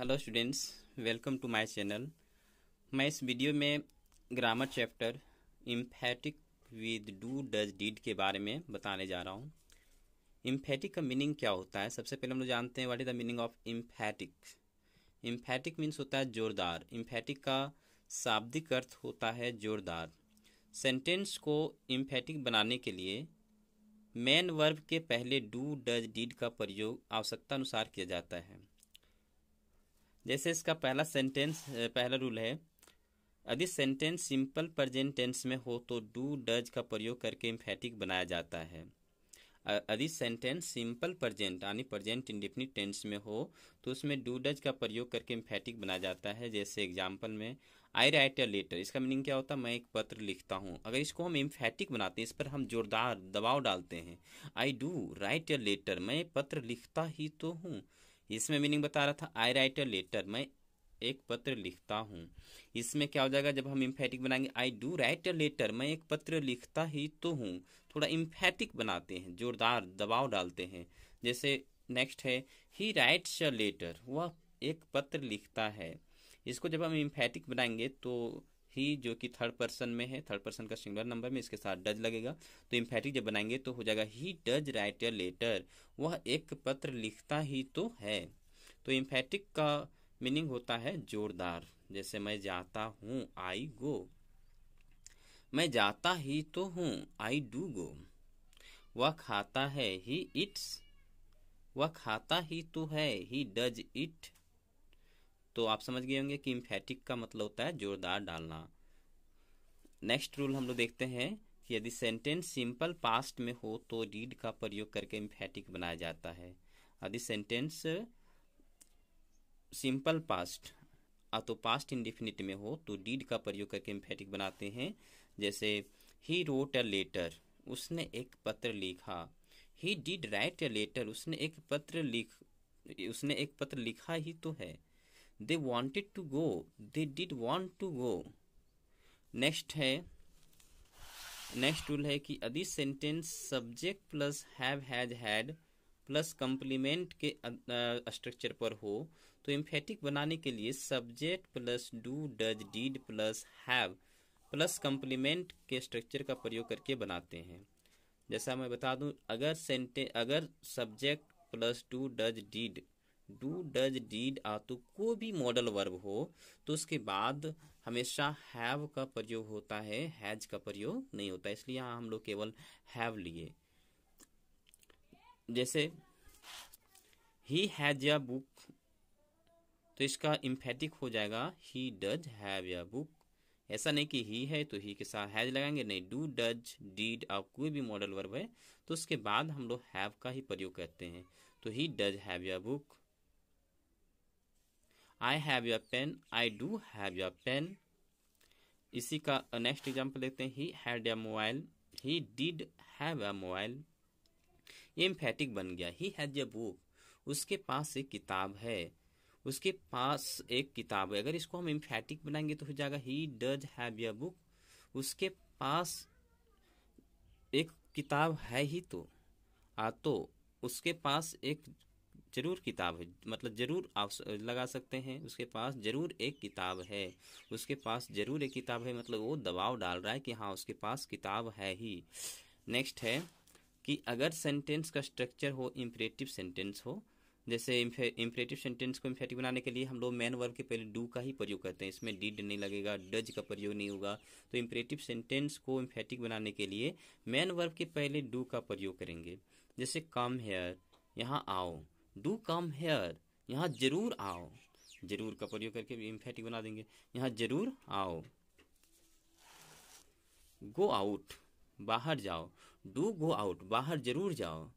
hello students welcome to my channel मैं इस video में grammar chapter emphatic with do does did के बारे में बताने जा रहा हूँ इम्फेटिक का मीनिंग क्या होता है सबसे पहले हम लोग जानते हैं what is the meaning of emphatic emphatic means होता है जोरदार इम्फेटिक का शाब्दिक अर्थ होता है जोरदार सेंटेंस को इम्फेटिक बनाने के लिए मेन वर्ब के पहले डू डज डीड का प्रयोग आवश्यकता अनुसार किया जाता है जैसे इसका पहला सेंटेंस पहला रूल है यदि सेंटेंस सिंपल प्रजेंट टेंस में हो तो डू डज का प्रयोग करके इम्फेटिक बनाया जाता है यदि सेंटेंस सिंपल प्रजेंट यानी प्रजेंट इंडिफिनिट टेंस में हो तो उसमें डू डज का प्रयोग करके इम्फेटिक बनाया जाता है जैसे एग्जाम्पल में आई राइट अ लेटर इसका मीनिंग क्या होता है मैं एक पत्र लिखता हूँ अगर इसको हम इम्फेटिक बनाते हैं इस पर हम जोरदार दबाव डालते हैं I do write a letter मैं पत्र लिखता ही तो हूँ इसमें मीनिंग बता रहा था आई राइट अ लेटर मैं एक पत्र लिखता हूँ इसमें क्या हो जाएगा जब हम इम्फेटिक बनाएंगे I do write a letter मैं एक पत्र लिखता ही तो हूँ थोड़ा इम्फेटिक बनाते हैं जोरदार दबाव डालते हैं जैसे नेक्स्ट है ही राइट्स अ लेटर वह एक पत्र लिखता है इसको जब हम इम्फेटिक बनाएंगे तो ही जो कि थर्ड पर्सन में है थर्ड पर्सन का सिंगुलर नंबर में इसके साथ डज लगेगा तो इम्फेटिक जब बनाएंगे तो हो जाएगा he does write a letter वह एक पत्र लिखता ही तो है तो इम्फेटिक का मीनिंग होता है जोरदार जैसे मैं जाता हूँ आई गो मैं जाता ही तो हूँ आई डू गो वह खाता है ही इट्स वह खाता ही तो है ही डज इट तो आप समझ गए होंगे कि इम्फेटिक का मतलब होता है जोरदार डालना नेक्स्ट रूल हम लोग देखते हैं कि यदि सेंटेंस सिंपल पास्ट में हो तो रीड का प्रयोग करके इम्फेटिक बनाया जाता है यदि सेंटेंस सिंपल पास्ट या तो पास्ट इंडिफिनिट में हो तो डीड का प्रयोग करके इम्फेटिक बनाते हैं जैसे ही रोट अ लेटर उसने एक पत्र लिखा he did write a letter उसने एक पत्र लिख उसने एक पत्र लिखा ही तो है they wanted to go they did want to go next है नेक्स्ट रूल है कि यदि sentence subject plus have has had plus complement के स्ट्रक्चर पर हो तो इम्फेटिक बनाने के लिए subject plus do does did plus have plus complement के स्ट्रक्चर का प्रयोग करके बनाते हैं जैसा मैं बता दूं अगर सेंटे अगर subject plus to does did do does did आ तो कोई भी मॉडल वर्ब हो तो उसके बाद हमेशा हैव का प्रयोग होता है हैज का प्रयोग नहीं होता इसलिए यहाँ हम लोग केवल हैव लिए जैसे ही हैज या बुक तो इसका इम्फेटिक हो जाएगा he does have a book ऐसा नहीं कि ही है तो ही के साथ हैज लगाएंगे नहीं डू डज डीड और कोई भी मॉडल वर्ब है तो उसके बाद हम लोग हैव का ही प्रयोग करते हैं तो he does have a book I have your pen I do have your pen इसी का नेक्स्ट एग्जाम्पल देखते हैं he had a mobile he did have a mobile emphatic बन गया ही हैज अ बुक उसके पास एक किताब है उसके पास एक किताब है अगर इसको हम इम्फेटिक बनाएंगे तो हो जाएगा he does have a book उसके पास एक किताब है ही तो आ तो उसके पास एक जरूर किताब है मतलब ज़रूर आप लगा सकते हैं उसके पास ज़रूर एक किताब है उसके पास ज़रूर एक किताब है मतलब वो दबाव डाल रहा है कि हाँ उसके पास किताब है ही नेक्स्ट है कि अगर सेंटेंस का स्ट्रक्चर हो इम्परेटिव सेंटेंस हो जैसे इम्परेटिव सेंटेंस को इम्फेटिक बनाने के लिए हम लोग मैन वर्ब के पहले डू का ही प्रयोग करते हैं इसमें डिड नहीं लगेगा डज का प्रयोग नहीं होगा तो इम्परेटिव सेंटेंस को इम्फेटिक बनाने के लिए मैन वर्ब के पहले डू का प्रयोग करेंगे जैसे कम हेयर यहाँ आओ डू कम हेयर यहाँ जरूर आओ जरूर का प्रयोग करके भी इम्फेटिक बना देंगे यहाँ जरूर आओ गो आउट बाहर जाओ डू गो आउट बाहर जरूर जाओ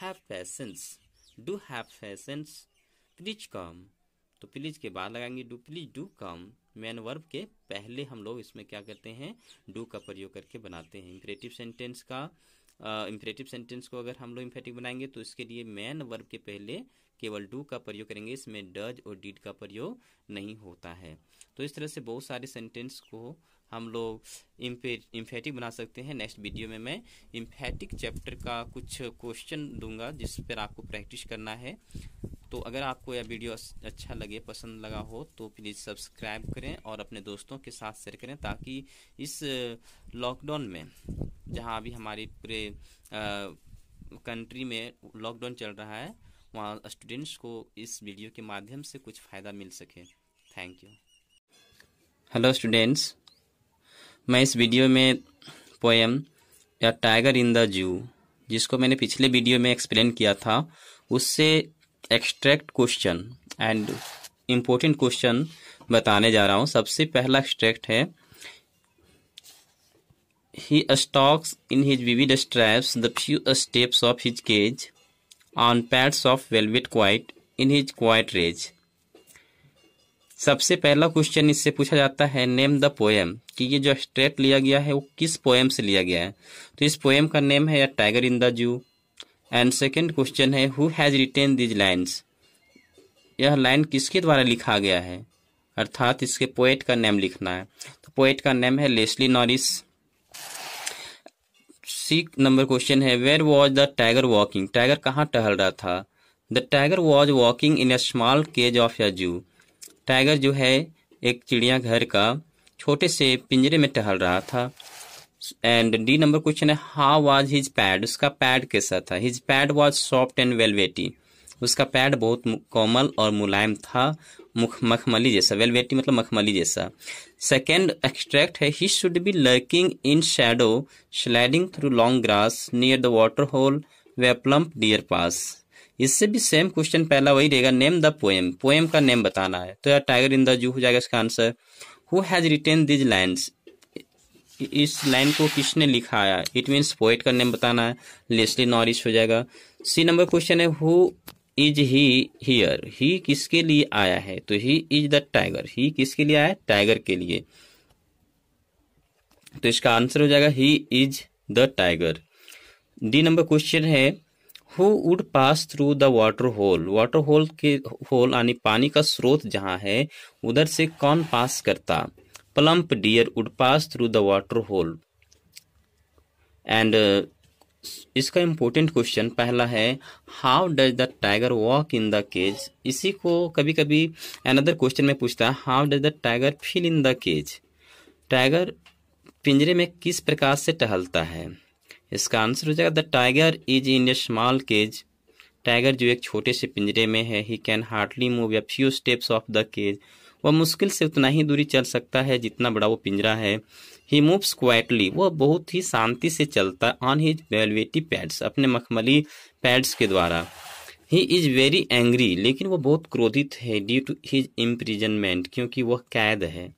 have patience do have patience please come तो प्लीज के बाद लगाएंगे do please do come main verb के पहले हम लोग इसमें क्या करते हैं डू का प्रयोग करके बनाते हैं इंपरेटिव सेंटेंस का इम्परेटिव सेंटेंस को अगर हम लोग इम्फेटिव बनाएंगे तो इसके लिए मैन वर्ब के पहले केवल डू का प्रयोग करेंगे इसमें डज और डीड का प्रयोग नहीं होता है तो इस तरह से बहुत सारे सेंटेंस को हम लोग इम्फेटिक बना सकते हैं नेक्स्ट वीडियो में मैं इम्फेटिक चैप्टर का कुछ क्वेश्चन दूंगा जिस पर आपको प्रैक्टिस करना है तो अगर आपको यह वीडियो अच्छा लगे पसंद लगा हो तो प्लीज़ सब्सक्राइब करें और अपने दोस्तों के साथ शेयर करें ताकि इस लॉकडाउन में जहाँ अभी हमारी पूरे कंट्री में लॉकडाउन चल रहा है वहाँ स्टूडेंट्स को इस वीडियो के माध्यम से कुछ फ़ायदा मिल सके थैंक यू हेलो स्टूडेंट्स मैं इस वीडियो में पोएम या टाइगर इन द जू जिसको मैंने पिछले वीडियो में एक्सप्लेन किया था उससे extract question and important question बताने जा रहा हूँ सबसे पहला एक्सट्रैक्ट है he stalks in his vivid stripes the few steps of his cage on pads of velvet quiet in his quiet rage सबसे पहला क्वेश्चन इससे पूछा जाता है नेम द पोएम कि ये जो स्ट्रेट लिया गया है वो किस पोएम से लिया गया है तो इस पोएम का नेम है tiger in the zoo and second question है who has written these lines यह लाइन किसके द्वारा लिखा गया है अर्थात इसके पोएट का नेम लिखना है तो पोएट का नेम है Leslie Norris C number question है where was the tiger walking tiger कहाँ टहल रहा था the tiger was walking in a small cage of a zoo tiger जो है एक चिड़ियाघर का छोटे से पिंजरे में टहल रहा था एंड डी नंबर क्वेश्चन है हाउ वाज हिज पैड उसका पैड कैसा था his pad was soft and velvety उसका पैड बहुत कोमल और मुलायम था मुख मखमली जैसा वेलवेटी मतलब मखमली जैसा सेकेंड एक्सट्रैक्ट है he should be lurking in shadow sliding through long grass near the water hole where plump deer pass इससे भी सेम क्वेश्चन पहला वही रहेगा नेम द पोएम पोएम का नेम बताना है तो यार टाइगर इन द जू हो जाएगा इसका answer who has written these lines इस लाइन को किसने लिखा है इट मीन्स पोएट का नेम बताना है लेस्ली नॉरिश हो जाएगा सी नंबर क्वेश्चन है who is he here he किसके लिए आया है तो he is the tiger he किसके लिए आया टाइगर के लिए तो इसका आंसर हो जाएगा he is the tiger D number question है who would pass through the water hole water hole के होल यानी पानी का स्रोत जहाँ है उधर से कौन पास करता plump deer would pass through the water hole and इसका इम्पोर्टेंट क्वेश्चन पहला है how does the tiger walk in the cage इसी को कभी कभी अनदर क्वेश्चन में पूछता है how does the tiger feel in the cage tiger पिंजरे में किस प्रकार से टहलता है इसका आंसर हो जाएगा the tiger is in a small cage tiger जो एक छोटे से पिंजरे में है he can hardly move a few steps of the cage वह मुश्किल से उतना ही दूरी चल सकता है जितना बड़ा वो पिंजरा है ही मूव्स क्वाइटली वह बहुत ही शांति से चलता ऑन हिज वेलवेटी पैड्स अपने मखमली पैड्स के द्वारा ही इज वेरी एंग्री लेकिन वह बहुत क्रोधित है ड्यू टू हिज इम्प्रिजनमेंट क्योंकि वह कैद है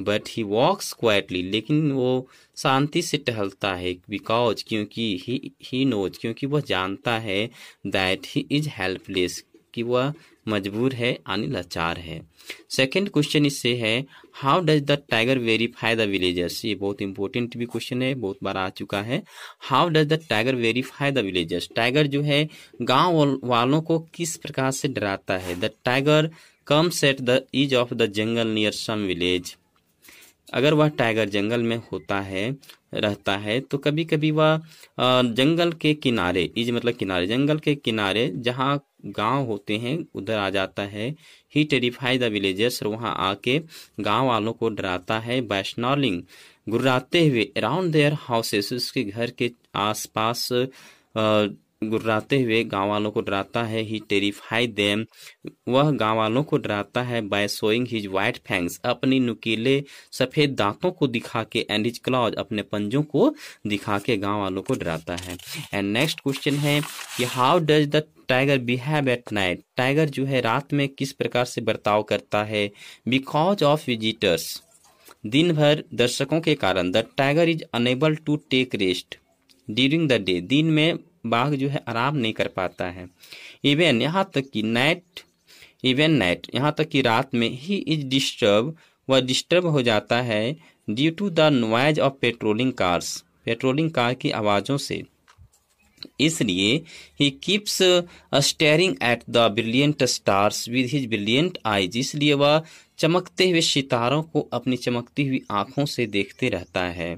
बट ही वॉक्स क्वाइटली लेकिन वो शांति से टहलता है बिकॉज क्योंकि ही ही नोज क्योंकि वह जानता है दैट ही इज हेल्पलेस कि वह मजबूर है यानी लाचार है सेकेंड क्वेश्चन इससे है how does the tiger verify the villagers ये बहुत इंपॉर्टेंट भी क्वेश्चन है बहुत बार आ चुका है how does the tiger verify the villagers tiger जो है गांव वालों को किस प्रकार से डराता है the tiger comes at the edge of the jungle near some village अगर वह टाइगर जंगल में होता है रहता है तो कभी कभी वह जंगल के किनारे इज मतलब किनारे जंगल के किनारे जहाँ गांव होते हैं उधर आ जाता है ही टेरिफाई द विलेजर्स वहाँ आके गांव वालों को डराता है बैशनॉलिंग गुर्राते हुए अराउंड देयर हाउसेस उसके घर के आसपास गुर्राते हुए गांव वालों को डराता है ही टेरिफाई देम वह गांव वालों को डराता है by showing his white fangs अपनी नुकीले सफेद दांतों को दिखा के एंड हिज क्लॉज अपने पंजों को दिखा के गांव वालों को डराता है एंड नेक्स्ट क्वेश्चन है कि how does the tiger behave at night tiger जो है रात में किस प्रकार से बर्ताव करता है बिकॉज ऑफ विजिटर्स दिन भर दर्शकों के कारण the tiger is unable to take rest during the day दिन में बाघ जो है आराम नहीं कर पाता है इवन यहाँ तक कि नाइट इवन नाइट यहाँ तक कि रात में ही इज डिस्टर्ब व डिस्टर्ब हो जाता है due to the noise of patrolling cars patrolling car की आवाज़ों से इसलिए he keeps staring at the brilliant stars with his brilliant eyes इसलिए वह चमकते हुए सितारों को अपनी चमकती हुई आँखों से देखते रहता है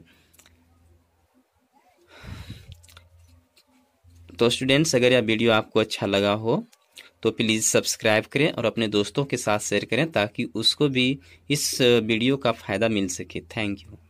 तो स्टूडेंट्स अगर यह वीडियो आपको अच्छा लगा हो तो प्लीज़ सब्सक्राइब करें और अपने दोस्तों के साथ शेयर करें ताकि उसको भी इस वीडियो का फ़ायदा मिल सके थैंक यू